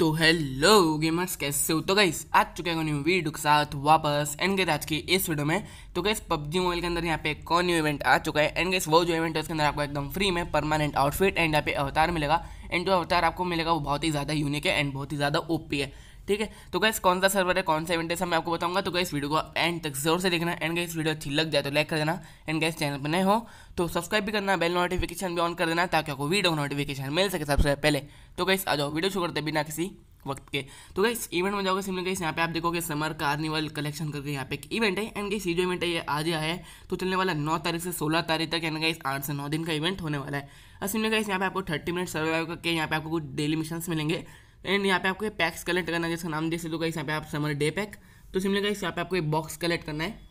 तो hello gamers कैसे हो तो गाइस आ चुके हैं न्यू वीडियो के साथ वापस एंड गेस आज की इस वीडियो में तो गैस पबजी मोबाइल के अंदर यहाँ पे एक न्यू इवेंट आ चुका है एंड गैस वो जो इवेंट है उसके अंदर आपको एकदम फ्री में परमानेंट आउटफिट एंड यहाँ पे अवतार मिलेगा एंड जो अवतार आपको मिलेगा वो बहुत ही ज़्यादा यूनिक है एंड बहुत ही ज़्यादा ओपी है ठीक है तो गैस कौन सा सर्वर है कौन सा इवेंट है सब मैं आपको बताऊंगा तो गैस वीडियो को एंड तक जरूर से देखना एंड गैस वीडियो अच्छी लग जाए तो लाइक कर देना एंड गैस चैनल पर नए हो तो सब्सक्राइब भी करना बेल नोटिफिकेशन भी ऑन कर देना ताकि आपको वीडियो नोटिफिकेशन मिल सके सबसे पहले तो गैस आ जाओ वीडियो शुरू करते बिना किसी वक्त के तो गैस इवेंट में जाओगे सिमले गैस यहाँ पे आप देखोगे समर कार्निवल कलेक्शन करके यहाँ पे एक इवेंट है एंड गैस ये जो इवेंट है ये आज आया है तो चलने वाला नौ तारीख से सोलह तारीख तक एंड गैस आठ से नौ दिन का इवेंट होने वाला है और सिमिल गैस यहाँ पे आपको थर्टी मिनट सर्वाइव करके यहाँ पे आपको कुछ डेली मिशन मिलेंगे एंड यहाँ पे आपको पैक्स कलेक्ट करना है जिसका नाम देख सकते हो कहीं यहाँ पे आप समर डे पैक तो सिमिलर इस यहाँ पे आपको एक बॉक्स कलेक्ट करना है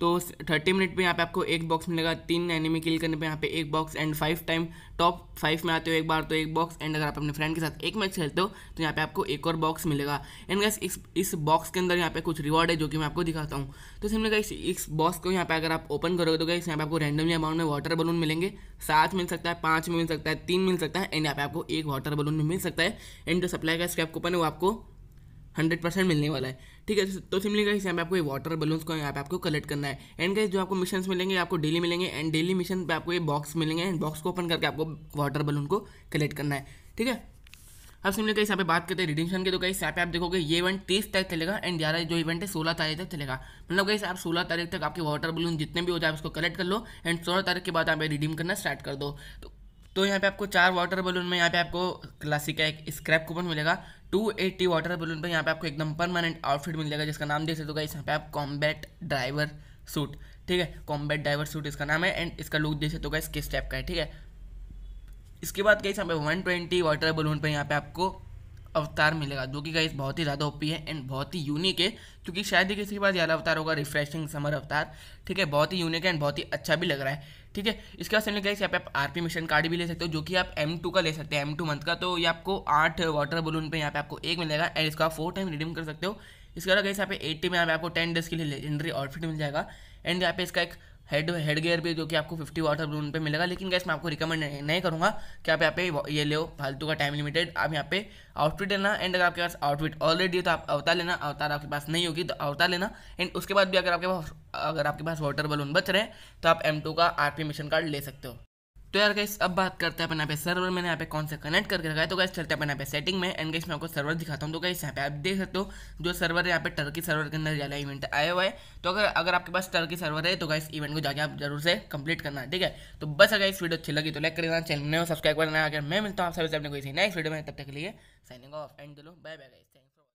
तो थर्टी मिनट में यहाँ पे आपको एक बॉक्स मिलेगा तीन एनिमी किल करने पे यहाँ पे एक box and five time top five में आते हो एक बार तो एक बॉक्स एंड अगर आप अपने फ्रेंड के साथ एक मैच खेलते हो तो यहाँ पे आपको एक और बॉक्स मिलेगा एंड गैस इस इस बॉक्स के अंदर यहाँ पे कुछ रिवॉर्ड है जो कि मैं आपको दिखाता हूँ तो सिमने का इस बॉक्स को यहाँ पे अगर आप ओपन करोगे तो गई यहाँ पे आपको रैंडमली अमाउंट में वाटर बलून मिलेंगे सात मिल सकता है पाँच मिल सकता है तीन मिल सकता है एंड यहाँ पे आपको एक वाटर बलून भी मिल सकता है एंड जो सप्लाई का इसके आपको ओपन है वो आपको हंड्रेड परसेंट मिलने वाला है ठीक है तो सिमिली का यहाँ पे आपको ये वाटर बलून्स को यहाँ पे आपको कलेक्ट करना है एंड गाइस जो आपको मिशन मिलेंगे आपको डेली मिलेंगे एंड डेली मिशन पे आपको ये बॉक्स मिलेंगे एंड बॉक्स को ओपन करके आपको वाटर बलून को कलेक्ट करना है ठीक है अब सिमली कहीं यहाँ पे बात करते हैं रिडिंगशन के तो कहीं यहाँ पे आप देखोगे ये इवेंट तीस तारीख चलेगा एंड ग्यारह जो इवेंट है सोलह तारीख तक चलेगा मतलब कहीं आप सोलह तारीख तक आपके वाटर बलून जितने भी हो जाए उसको कलेक्ट कर लो एंड सोलह तारीख के बाद आप रिडीम करना स्टार्ट कर दो तो तो यहाँ पे आपको चार वाटर बलून में यहाँ पे आपको क्लासिक का एक स्क्रैप कूपन मिलेगा 280 वाटर बलून पर यहाँ पे आपको एकदम परमानेंट आउटफिट मिल जाएगा जिसका नाम देख सकते हो गाइस यहाँ पे आप कॉम्बैट ड्राइवर सूट ठीक है कॉम्बैट ड्राइवर सूट इसका नाम है एंड इसका लुक देख सकते हो गाइस किस टाइप का है ठीक है इसके बाद गाइस यहाँ पे 120 वाटर बलून पर यहाँ पे आपको अवतार मिलेगा जो कि गाइस बहुत ही ज़्यादा ओपी है एंड बहुत ही यूनिक है क्योंकि शायद ही किसी के पास ज़्यादा अवतार होगा रिफ्रेशिंग समर अवतार ठीक है बहुत ही यूनिक है एंड बहुत ही अच्छा भी लग रहा है ठीक है इसके बाद गाइस यहाँ पे आप आरपी मिशन कार्ड भी ले सकते हो जो कि आप एम टू का ले सकते हैं एम टू मंथ का तो ये आपको आठ वाटर बलून पर यहाँ पे आपको एक मिलेगा एंड इसका फोर टाइम रिडीम कर सकते हो इसके अलावा गाइस यहाँ पे एट्टी में यहाँ पे आपको टेन डेज के लिए लेजेंडरी आउटफिट मिल जाएगा एंड यहाँ पे इसका एक हेड हेड गेयर भी जो कि आपको 50 वाटर ब्लून पे मिलेगा लेकिन गैस मैं आपको रिकमेंड नहीं, नहीं करूँगा कि आप यहाँ पे ये लो फालतू का टाइम लिमिटेड आप यहाँ पे आउटफिट लेना एंड अगर आपके पास आउटफिट ऑलरेडी तो आप अवतार लेना अवतार आपके पास नहीं होगी तो अवतार लेना एंड उसके बाद भी अगर आपके पास अगर आपके पास वाटर बलून बच रहे हैं तो आप एम का आर मिशन कार्ड ले सकते हो तो यार गैस अब बात करते हैं अपने यहाँ पे सर्वर मैंने यहाँ पे कौन सा कनेक्ट करके रखा है तो गैस चलते हैं अपने यहाँ पे सेटिंग में एंड गैस मैं आपको सर्वर दिखाता हूँ तो गैस यहाँ पे आप देख सकते हो जो सर्वर यहाँ पे टर्की सर्वर के अंदर जाना इवेंट आया हुआ है तो अगर अगर आपके पास टर्की सर्वर है तो गैस इवेंट को जाकर आप जरूर से कंप्लीट करना है ठीक है तो बस अगर इस वीडियो अच्छी लगी तो लाइक करना चैनल में सब्सक्राइब करना अगर मैं मिलता हूँ आप सभी अपने कोई नेक्स्ट वीडियो में तब तक के लिए साइनिंग ऑफ एंड दिलो बाय बाय गाइस